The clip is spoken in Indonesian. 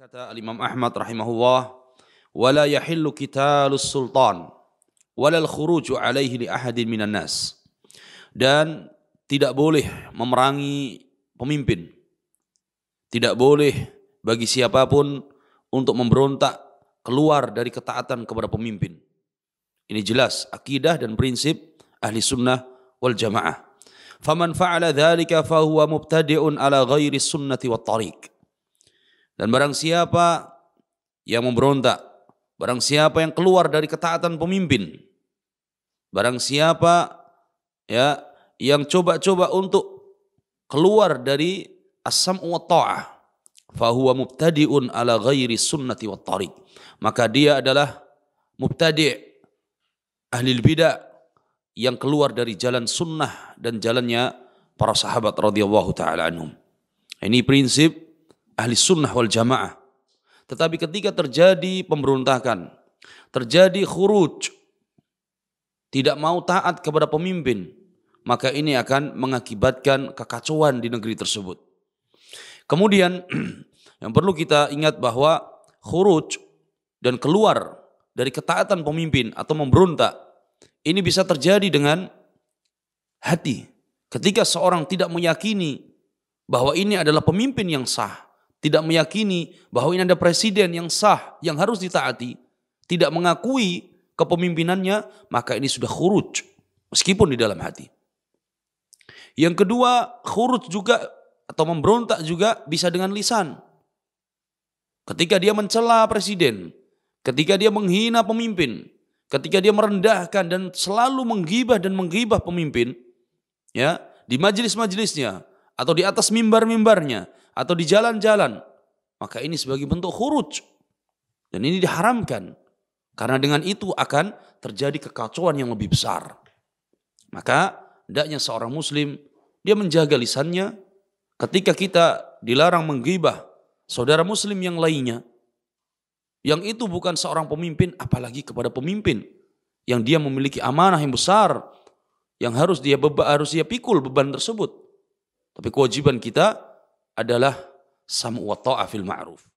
Kata Al-Imam Ahmad rahimahullah, "Wala yahillu qitalus sultan walal khuruju alaihi li ahadin minan nas." Dan tidak boleh memerangi pemimpin. Tidak boleh bagi siapapun untuk memberontak keluar dari ketaatan kepada pemimpin. Ini jelas akidah dan prinsip ahli sunnah wal jamaah. Faman fa'ala dhalika fahuwa mubtadi'un ala ghairi sunnati wa tariq. Dan barang siapa yang memberontak, barang siapa yang keluar dari ketaatan pemimpin, barang siapa ya yang coba-coba untuk keluar dari asam wa ta'ah, fahuwa mubtadi'un ala ghairi sunnati wa tariq. Maka dia adalah mubtadi' ahli bidah yang keluar dari jalan sunnah dan jalannya para sahabat radhiyallahu taala anhum. Ini prinsip ahli sunnah wal jamaah. Tetapi ketika terjadi pemberontakan, terjadi khuruj, tidak mau taat kepada pemimpin, maka ini akan mengakibatkan kekacauan di negeri tersebut. Kemudian yang perlu kita ingat bahwa khuruj dan keluar dari ketaatan pemimpin atau memberontak ini bisa terjadi dengan hati. Ketika seorang tidak meyakini bahwa ini adalah pemimpin yang sah, tidak meyakini bahwa ini ada presiden yang sah yang harus ditaati, tidak mengakui kepemimpinannya, maka ini sudah khuruj meskipun di dalam hati. Yang kedua, khuruj juga atau memberontak juga bisa dengan lisan. Ketika dia mencela presiden, ketika dia menghina pemimpin, ketika dia merendahkan dan selalu menggibah dan menggibah pemimpin, ya, di majelis-majelisnya atau di atas mimbar-mimbarnya, atau di jalan-jalan, maka ini sebagai bentuk khuruj. Dan ini diharamkan. Karena dengan itu akan terjadi kekacauan yang lebih besar. Maka hendaknya seorang muslim dia menjaga lisannya ketika kita dilarang menggibah saudara muslim yang lainnya yang itu bukan seorang pemimpin apalagi kepada pemimpin yang dia memiliki amanah yang besar yang harus dia beba, harus dia pikul beban tersebut tapi kewajiban kita adalah sam'u wa ta'afil ma'ruf.